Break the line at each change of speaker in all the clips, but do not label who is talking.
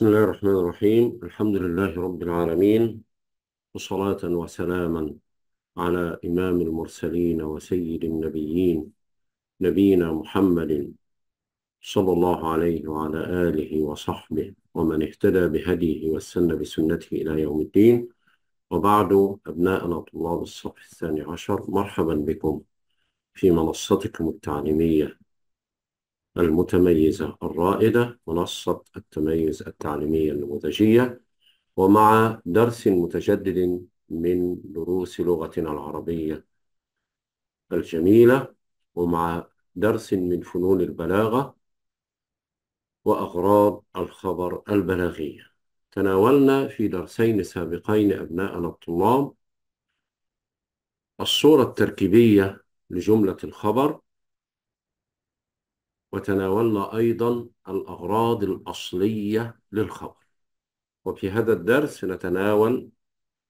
بسم الله الرحمن الرحيم الحمد لله رب العالمين وصلاة وسلاما على إمام المرسلين وسيد النبيين نبينا محمد صلى الله عليه وعلى آله وصحبه ومن اهتدى بهديه واستنى بسنته إلى يوم الدين وبعد أبناءنا طلاب الصف الثاني عشر مرحبا بكم في منصتكم التعليمية المتميزة الرائدة منصة التميز التعليمية النموذجية ومع درس متجدد من دروس لغتنا العربية الجميلة ومع درس من فنون البلاغة وأغراض الخبر البلاغية تناولنا في درسين سابقين أبناءنا الطلاب الصورة التركيبية لجملة الخبر وتناولنا أيضا الأغراض الأصلية للخبر وفي هذا الدرس نتناول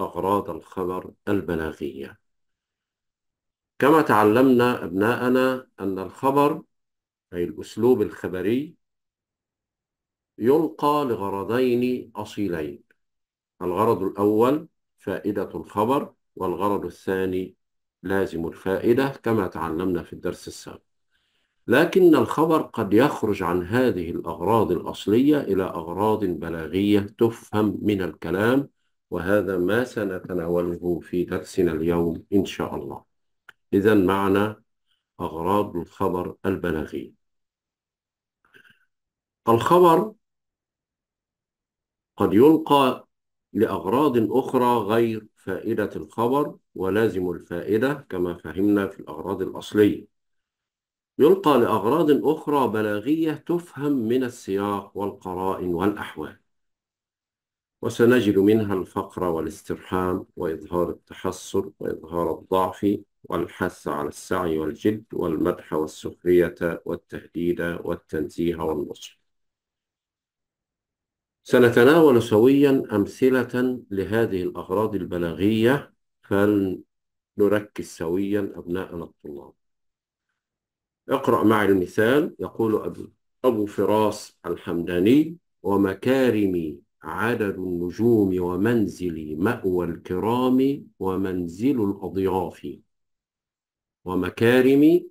أغراض الخبر البلاغية كما تعلمنا أبناءنا أن الخبر أي الأسلوب الخبري يلقى لغرضين أصيلين الغرض الأول فائدة الخبر والغرض الثاني لازم الفائدة كما تعلمنا في الدرس السابق لكن الخبر قد يخرج عن هذه الأغراض الأصلية إلى أغراض بلاغية تفهم من الكلام وهذا ما سنتناوله في درسنا اليوم إن شاء الله إذا معنى أغراض الخبر البلاغي الخبر قد يلقى لأغراض أخرى غير فائدة الخبر ولازم الفائدة كما فهمنا في الأغراض الأصلية يلقى لأغراض أخرى بلاغية تفهم من السياق والقرائن والأحوال وسنجد منها الفقر والاسترحام وإظهار التحسر وإظهار الضعف والحث على السعي والجد والمدح والسخرية والتهديد والتنزيه والنصر سنتناول سويا أمثلة لهذه الأغراض البلاغية فلنركز سويا أبناءنا الطلاب اقرأ معي المثال يقول أبو, أبو فراس الحمداني ومكارمي عدد النجوم ومنزلي مأوى الكرام ومنزل الأضياف ومكارمي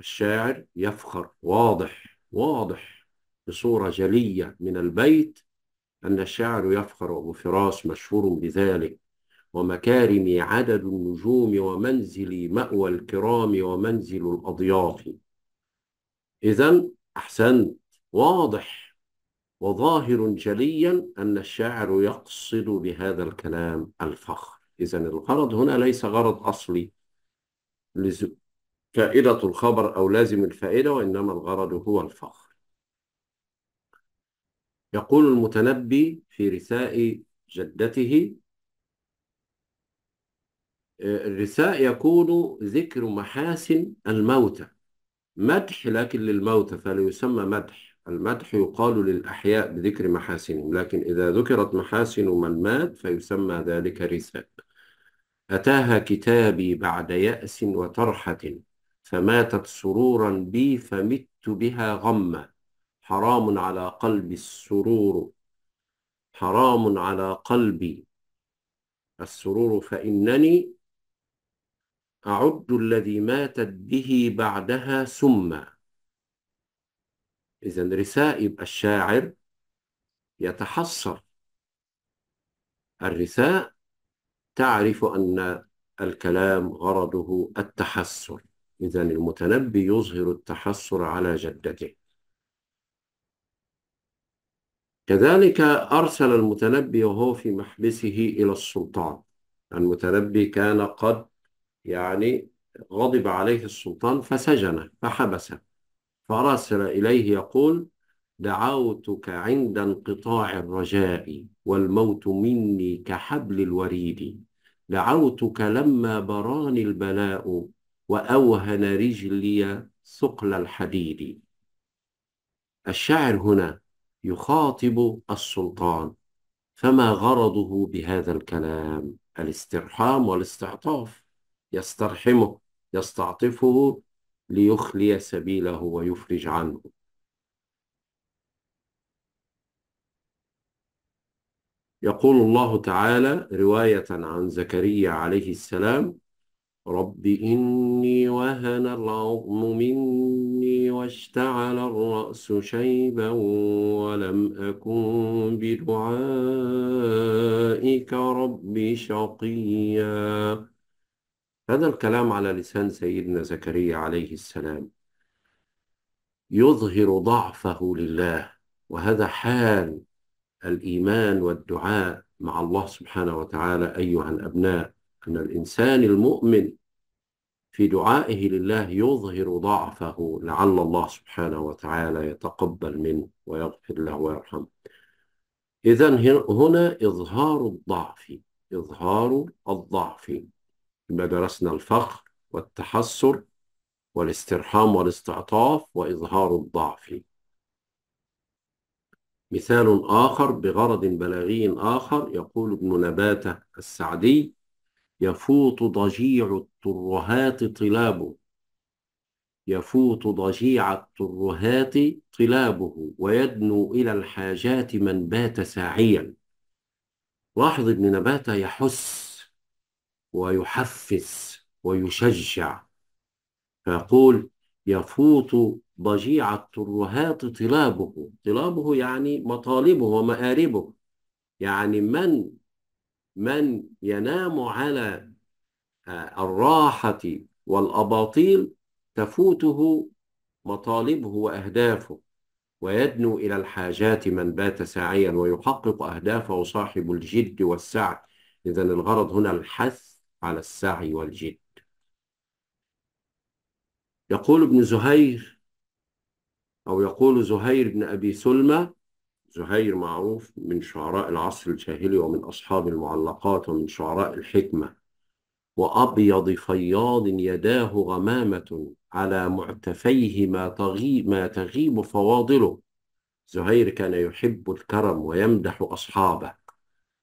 الشاعر يفخر واضح واضح بصورة جلية من البيت أن الشاعر يفخر أبو فراس مشهور بذلك ومكارمي عدد النجوم ومنزلي مأوى الكرام ومنزل الأضياف إذا أحسنت واضح وظاهر جليا أن الشاعر يقصد بهذا الكلام الفخر إذا الغرض هنا ليس غرض أصلي فائدة الخبر أو لازم الفائدة وإنما الغرض هو الفخر يقول المتنبي في رثاء جدته الرثاء يكون ذكر محاسن الموتى مدح لكن للموتى فلا يسمى مدح المدح يقال للأحياء بذكر محاسنهم لكن إذا ذكرت محاسن من مات فيسمى ذلك رثاء أتاها كتابي بعد يأس وترحة فماتت سرورا بي فمت بها غما حرام على قلبي السرور حرام على قلبي السرور فإنني أعد الذي ماتت به بعدها ثم إذا رسائب الشاعر يتحصر الرثاء تعرف أن الكلام غرضه التحسر إذا المتنبي يظهر التحسر على جدته كذلك أرسل المتنبي وهو في محبسه إلى السلطان المتنبي كان قد يعني غضب عليه السلطان فسجنه فحبسه فأرسل إليه يقول دعوتك عند انقطاع الرجاء والموت مني كحبل الوريد دعوتك لما براني البلاء وأوهن رجلي ثقل الحديد الشاعر هنا يخاطب السلطان فما غرضه بهذا الكلام الاسترحام والاستعطاف يسترحمه يستعطفه ليخلي سبيله ويفرج عنه يقول الله تعالى رواية عن زكريا عليه السلام رب إني وهن العظم مني واشتعل الرأس شيبا ولم أكن بدعائك رب شقيا هذا الكلام على لسان سيدنا زكريا عليه السلام يظهر ضعفه لله وهذا حال الإيمان والدعاء مع الله سبحانه وتعالى أيها الأبناء أن الإنسان المؤمن في دعائه لله يظهر ضعفه لعل الله سبحانه وتعالى يتقبل منه ويغفر له ويرحمه إذا هنا إظهار الضعف إظهار الضعف ما درسنا الفخر والتحسر والاسترحام والاستعطاف وإظهار الضعف مثال آخر بغرض بلاغي آخر يقول ابن نباتة السعدي يفوت ضجيع الترهات طلابه يفوت ضجيع الترهات طلابه ويدنو إلى الحاجات من بات ساعيا لاحظ ابن نباتة يحس ويحفز ويشجع فيقول يفوت ضجيع الترهات طلابه طلابه يعني مطالبه ومآربه يعني من من ينام على آه، الراحة والأباطيل تفوته مطالبه وأهدافه ويدنو إلى الحاجات من بات ساعيا ويحقق أهدافه صاحب الجد والسعي إذا الغرض هنا الحث على السعي والجد يقول ابن زهير أو يقول زهير بن أبي سلمة زهير معروف من شعراء العصر الجاهلي ومن أصحاب المعلقات ومن شعراء الحكمة وأبيض فياض يداه غمامة على معتفيه ما تغيب, ما تغيب فواضله زهير كان يحب الكرم ويمدح أصحابه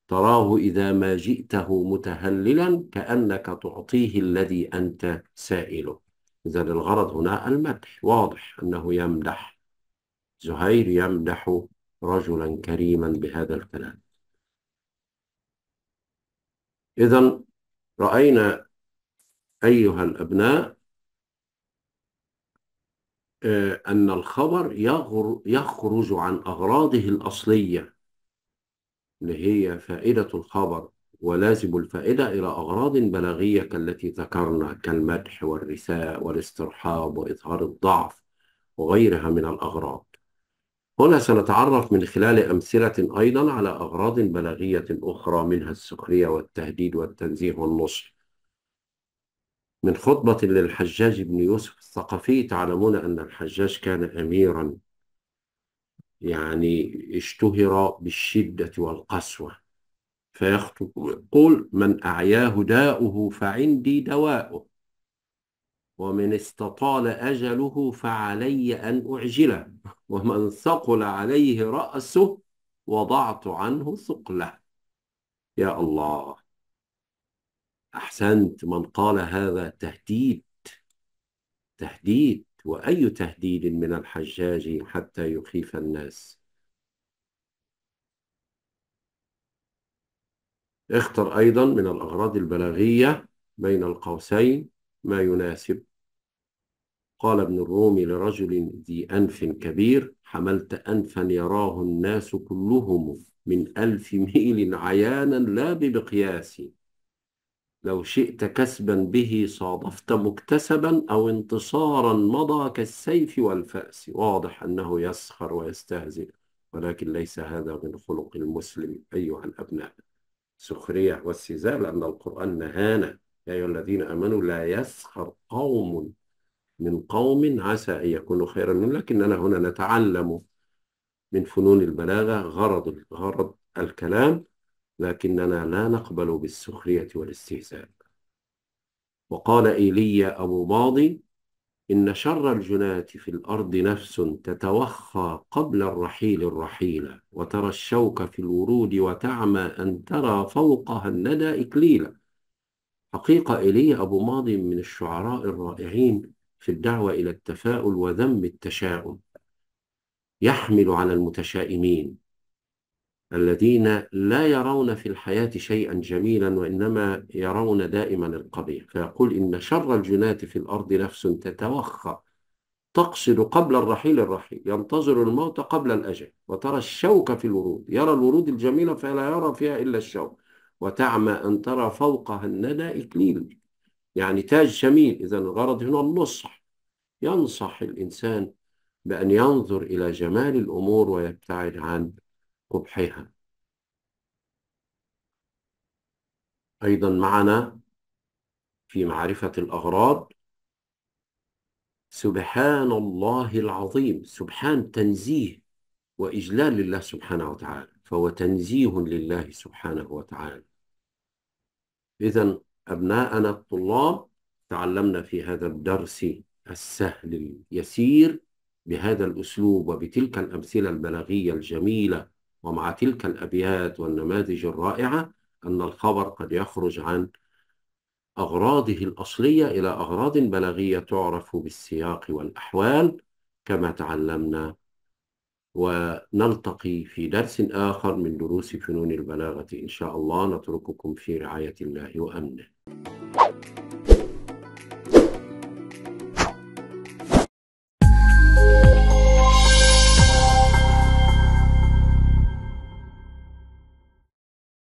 تراه إذا ما جئته متهللا كأنك تعطيه الذي أنت سائله إذا الغرض هنا المدح واضح أنه يمدح زهير يمدح رجلا كريما بهذا الكلام إذا رأينا أيها الأبناء آه، أن الخبر يخرج عن أغراضه الأصلية اللي هي فائدة الخبر ولازم الفائدة إلى أغراض بلاغية كالتي ذكرنا كالمدح والرثاء والاسترحاب وإظهار الضعف وغيرها من الأغراض هنا سنتعرف من خلال أمثلة أيضا على أغراض بلاغية أخرى منها السخرية والتهديد والتنزيه والنصح من خطبة للحجاج بن يوسف الثقفي تعلمون أن الحجاج كان أميرا يعني اشتهر بالشدة والقسوة فيخطب قل من أعياه داؤه فعندي دواؤه ومن استطال أجله فعلي أن أعجله ومن ثقل عليه رأسه وضعت عنه ثقله يا الله أحسنت من قال هذا تهديد تهديد وأي تهديد من الحجاج حتى يخيف الناس اختر أيضا من الأغراض البلاغية بين القوسين ما يناسب قال ابن الرومي لرجل ذي أنف كبير حملت أنفا يراه الناس كلهم من ألف ميل عيانا لا بمقياس لو شئت كسبا به صادفت مكتسبا أو انتصارا مضى كالسيف والفأس واضح أنه يسخر ويستهزئ ولكن ليس هذا من خلق المسلم أيها الأبناء سخريه واستهزاء لأن القرآن نهانا يا أيها الذين آمنوا لا يسخر قوم من قوم عسى أن يكونوا خيرا منهم لكننا هنا نتعلم من فنون البلاغة غرض غرض الكلام لكننا لا نقبل بالسخرية والاستهزاء وقال إيليا أبو ماضي إن شر الجناة في الأرض نفس تتوخى قبل الرحيل الرحيلة وترى الشوك في الورود وتعمى أن ترى فوقها الندى إكليلا حقيقة إيليا أبو ماضي من الشعراء الرائعين في الدعوة إلى التفاؤل وذم التشاؤم يحمل على المتشائمين الذين لا يرون في الحياة شيئا جميلا وإنما يرون دائما القبيح فيقول إن شر الجنات في الأرض نفس تتوخى تقصد قبل الرحيل الرحيل ينتظر الموت قبل الأجل وترى الشوك في الورود يرى الورود الجميلة فلا يرى فيها إلا الشوك وتعمى أن ترى فوقها الندى إكليل يعني تاج جميل إذا الغرض هنا النصح ينصح الإنسان بأن ينظر إلى جمال الأمور ويبتعد عن قبحها أيضا معنا في معرفة الأغراض سبحان الله العظيم سبحان تنزيه وإجلال لله سبحانه وتعالى فهو تنزيه لله سبحانه وتعالى إذا أبناءنا الطلاب تعلمنا في هذا الدرس السهل اليسير بهذا الأسلوب وبتلك الأمثلة البلاغية الجميلة ومع تلك الأبيات والنماذج الرائعة أن الخبر قد يخرج عن أغراضه الأصلية إلى أغراض بلاغية تعرف بالسياق والأحوال كما تعلمنا ونلتقي في درس آخر من دروس فنون البلاغة إن شاء الله نترككم في رعاية الله وأمنه